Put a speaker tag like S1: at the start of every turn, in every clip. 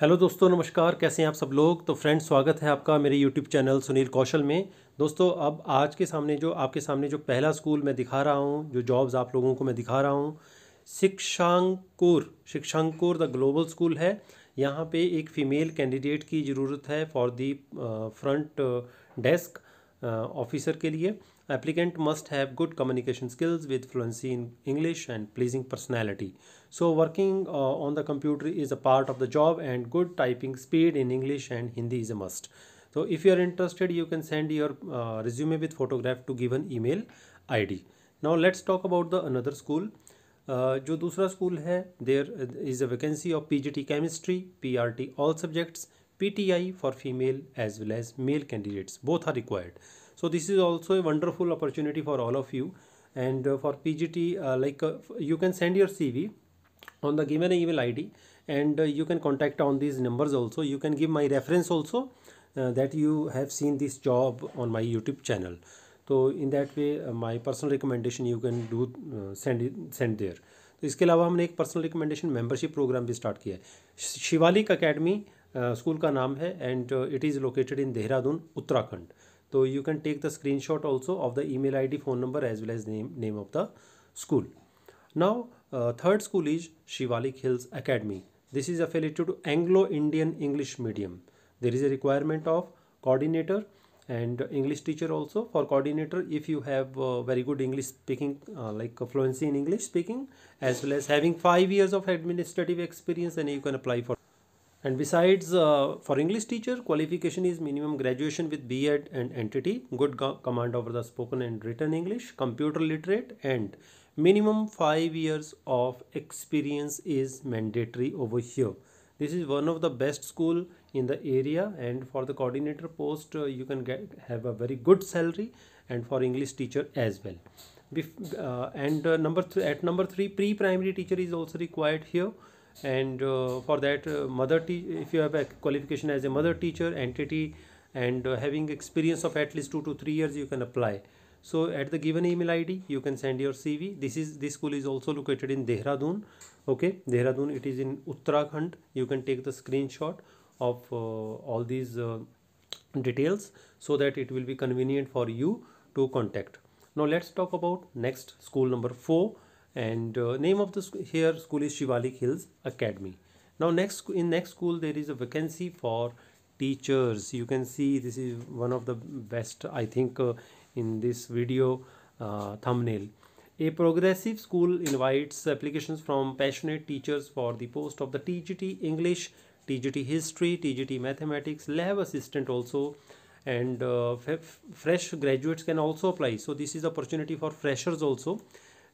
S1: Hello दोस्तों नमस्कार कैसे हैं आप सब लोग तो फ्रेंड्स स्वागत है आपका मेरे यूट्यूब चैनल सुनील कौशल में दोस्तों अब आज के सामने जो आपके सामने जो पहला स्कूल मैं दिखा रहा हूँ जो जॉब्स आप लोगों को मैं दिखा रहा हूँ Shikshankur Shikshankur the global school है यहाँ पे एक फ़ीमेल कैंडिडेट की ज़रूरत है for the front desk officer के लिए applicant must have good communication skills with fluency in English and pleasing personality. So working uh, on the computer is a part of the job and good typing speed in English and Hindi is a must. So if you are interested, you can send your uh, resume with photograph to given email ID. Now let's talk about the another school. Uh, जो दूसरा school है there is a vacancy of PGT chemistry PRT all subjects PTI for female as well as male candidates both are required So this is also a wonderful opportunity for all of you. And uh, for PGT, uh, like uh, you can send your CV on the given email ID and uh, you can contact on these numbers also. You can give my reference also uh, that you have seen this job on my YouTube channel. so in तो in that way my personal recommendation you can do send send there तो इसके अलावा हमने एक personal recommendation membership programme भी start किया है Shivalik academy school का नाम है and it is located in Dehradun Uttarakhand So you can take the screenshot also of the email ID, phone number as well as name, name of the school. Now uh, third school is Shivalik Hills Academy. This is affiliated to Anglo-Indian English medium. There is a requirement of coordinator and English teacher also for coordinator if you have uh, very good English speaking uh, like fluency in English speaking as well as having five years of administrative experience then you can apply for and besides uh, for english teacher qualification is minimum graduation with b.ed and entity good command over the spoken and written english computer literate and minimum 5 years of experience is mandatory over here this is one of the best school in the area and for the coordinator post uh, you can get have a very good salary and for english teacher as well Bef uh, and uh, number th at number 3 pre primary teacher is also required here and uh, for that uh, mother te- if you have a qualification as a mother teacher entity and uh, having experience of at least 2 to 3 years you can apply so at the given email id you can send your cv this is this school is also located in dehradun okay dehradun it is in uttarakhand you can take the screenshot of all these details so that it will be convenient for you to contact now let's talk about next school number 4 and uh, name of the sc here school is Shivalik Hills Academy. Now next in next school there is a vacancy for teachers. You can see this is one of the best I think uh, in this video uh, thumbnail. A progressive school invites applications from passionate teachers for the post of the TGT English, TGT History, TGT Mathematics, Lab Assistant also and uh, fresh graduates can also apply. So this is opportunity for freshers also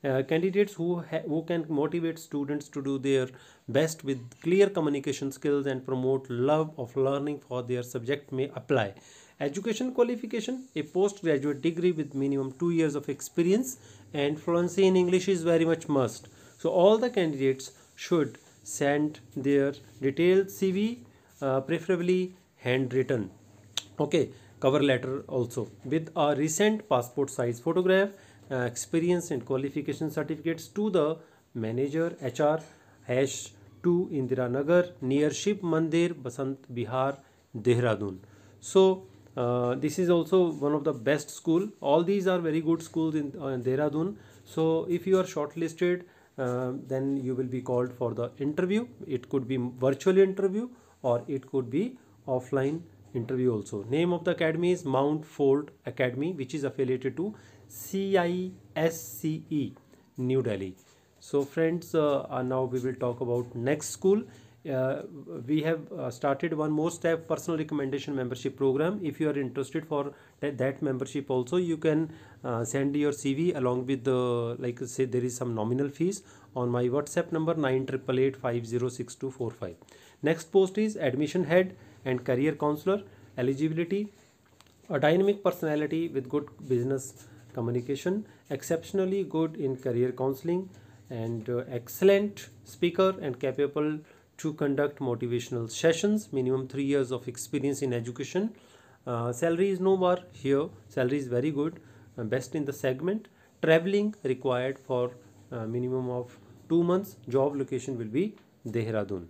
S1: uh, candidates who who can motivate students to do their best with clear communication skills and promote love of learning for their subject may apply education qualification a postgraduate degree with minimum 2 years of experience and fluency in english is very much must so all the candidates should send their detailed cv uh, preferably handwritten okay cover letter also with a recent passport size photograph uh, experience and qualification certificates to the manager HR hash 2 Indira Nagar near Ship Mandir Basant Bihar Dehradun. So uh, this is also one of the best school. All these are very good schools in uh, Dehradun. So if you are shortlisted, uh, then you will be called for the interview. It could be virtual interview or it could be offline interview also. Name of the academy is Mount Ford Academy, which is affiliated to CISCE New Delhi. So friends, uh, uh, now we will talk about next school. Uh, we have uh, started one more step personal recommendation membership program if you are interested for that, that membership also you can uh, send your cv along with the like say there is some nominal fees on my whatsapp number 9888506245 next post is admission head and career counselor eligibility a dynamic personality with good business communication, exceptionally good in career counseling, and uh, excellent speaker and capable to conduct motivational sessions, minimum three years of experience in education. Uh, salary is no more here, salary is very good, uh, best in the segment. Traveling required for uh, minimum of two months, job location will be Dehradun.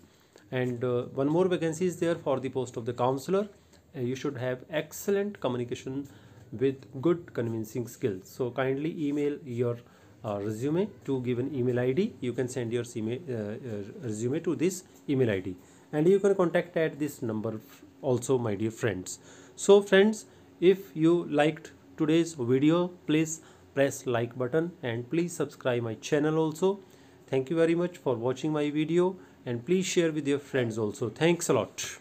S1: And uh, one more vacancy is there for the post of the counselor. Uh, you should have excellent communication with good convincing skills. So kindly email your uh, resume to given email ID. You can send your uh, uh, resume to this email ID and you can contact at this number also my dear friends. So friends, if you liked today's video, please press like button and please subscribe my channel also. Thank you very much for watching my video and please share with your friends also. Thanks a lot.